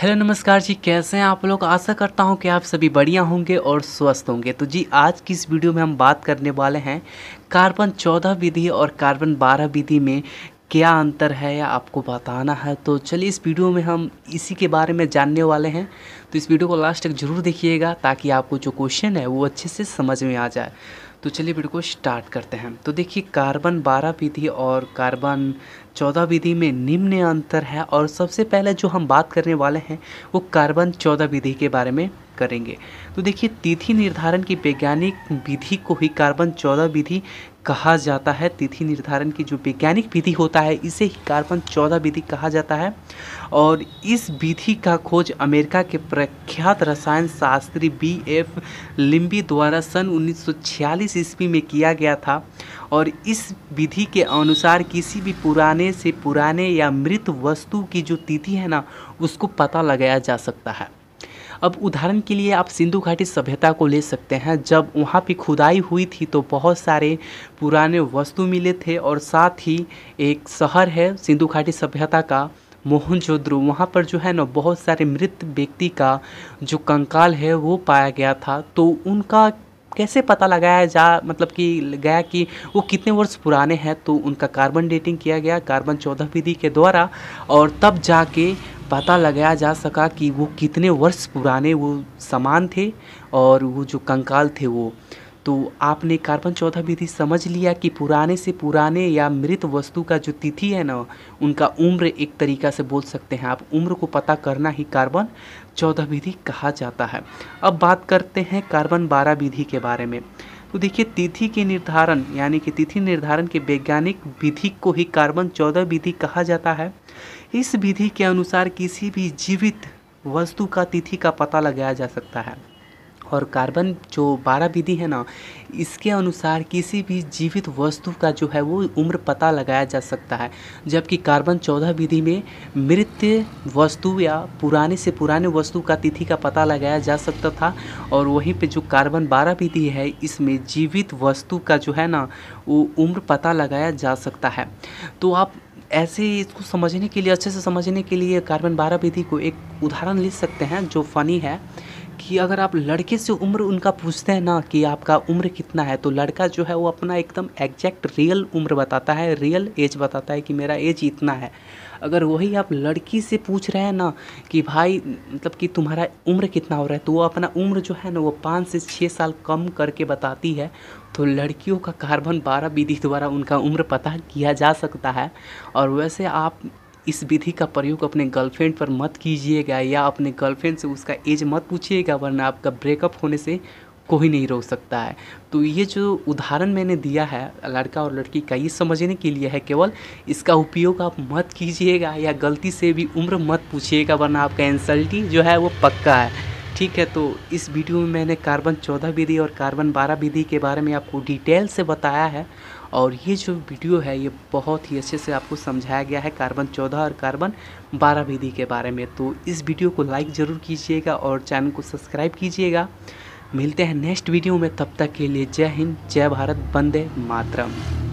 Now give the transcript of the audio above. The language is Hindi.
हेलो नमस्कार जी कैसे हैं आप लोग आशा करता हूं कि आप सभी बढ़िया होंगे और स्वस्थ होंगे तो जी आज की इस वीडियो में हम बात करने वाले हैं कार्बन चौदह विधि और कार्बन बारह विधि में क्या अंतर है या आपको बताना है तो चलिए इस वीडियो में हम इसी के बारे में जानने वाले हैं तो इस वीडियो को लास्ट तक ज़रूर देखिएगा ताकि आपको जो क्वेश्चन है वो अच्छे से समझ में आ जाए तो चलिए वीडियो को स्टार्ट करते हैं तो देखिए कार्बन बारह विधि और कार्बन चौदह विधि में निम्न अंतर है और सबसे पहले जो हम बात करने वाले हैं वो कार्बन चौदह विधि के बारे में करेंगे तो देखिए तिथि निर्धारण की वैज्ञानिक विधि को ही कार्बन चौदह विधि कहा जाता है तिथि निर्धारण की जो वैज्ञानिक विधि होता है इसे ही कार्बन चौदह विधि कहा जाता है और इस विधि का खोज अमेरिका के प्रख्यात रसायन शास्त्री बी एफ लिम्बी द्वारा सन 1946 ईस्वी में किया गया था और इस विधि के अनुसार किसी भी पुराने से पुराने या मृत वस्तु की जो तिथि है ना उसको पता लगाया जा सकता है अब उदाहरण के लिए आप सिंधु घाटी सभ्यता को ले सकते हैं जब वहाँ पे खुदाई हुई थी तो बहुत सारे पुराने वस्तु मिले थे और साथ ही एक शहर है सिंधु घाटी सभ्यता का मोहनजोद्रो वहाँ पर जो है ना बहुत सारे मृत व्यक्ति का जो कंकाल है वो पाया गया था तो उनका कैसे पता लगाया जा मतलब कि गया कि वो कितने वर्ष पुराने हैं तो उनका कार्बन डेटिंग किया गया कार्बन चौदह विधि के द्वारा और तब जाके पता लगाया जा सका कि वो कितने वर्ष पुराने वो सामान थे और वो जो कंकाल थे वो तो आपने कार्बन चौथा विधि समझ लिया कि पुराने से पुराने या मृत वस्तु का जो तिथि है ना उनका उम्र एक तरीका से बोल सकते हैं आप उम्र को पता करना ही कार्बन चौदह विधि कहा जाता है अब बात करते हैं कार्बन बारह विधि के बारे में तो देखिए तिथि के निर्धारण यानी कि तिथि निर्धारण के वैज्ञानिक विधि को ही कार्बन चौदह विधि कहा जाता है इस विधि के अनुसार किसी भी जीवित वस्तु का तिथि का पता लगाया जा सकता है और कार्बन जो बारह विधि है ना इसके अनुसार किसी भी जीवित वस्तु का जो है वो उम्र पता लगाया जा सकता है जबकि कार्बन चौदह विधि में मृत वस्तु या पुराने से पुराने वस्तु का तिथि का पता लगाया जा सकता था और वहीं पे जो कार्बन बारह विधि है इसमें जीवित वस्तु का जो है ना वो उम्र पता लगाया जा सकता है तो आप ऐसे ही इसको समझने के लिए अच्छे से समझने के लिए कार्बन बारह विधि को एक उदाहरण ले सकते हैं जो फ़नी है कि अगर आप लड़के से उम्र उनका पूछते हैं ना कि आपका उम्र कितना है तो लड़का जो है वो अपना एकदम एग्जैक्ट रियल उम्र बताता है रियल एज बताता है कि मेरा एज इतना है अगर वही आप लड़की से पूछ रहे हैं ना कि भाई मतलब कि तुम्हारा उम्र कितना हो रहा है तो वो अपना उम्र जो है ना वो पाँच से छः साल कम करके बताती है तो लड़कियों का कार्बन बारह विधि द्वारा उनका उम्र पता किया जा सकता है और वैसे आप इस विधि का प्रयोग अपने गर्लफ्रेंड पर मत कीजिएगा या अपने गर्लफ्रेंड से उसका एज मत पूछिएगा वरना आपका ब्रेकअप होने से कोई नहीं रोक सकता है तो ये जो उदाहरण मैंने दिया है लड़का और लड़की का ये समझने के लिए है केवल इसका उपयोग आप मत कीजिएगा या गलती से भी उम्र मत पूछिएगा वरना आपका एनसल्टी जो है वो पक्का है ठीक है तो इस वीडियो में मैंने कार्बन चौदह विधि और कार्बन बारह विधि के बारे में आपको डिटेल से बताया है और ये जो वीडियो है ये बहुत ही अच्छे से आपको समझाया गया है कार्बन चौदह और कार्बन बारह विधि के बारे में तो इस वीडियो को लाइक ज़रूर कीजिएगा और चैनल को सब्सक्राइब कीजिएगा मिलते हैं नेक्स्ट वीडियो में तब तक के लिए जय हिंद जय भारत बंदे मातरम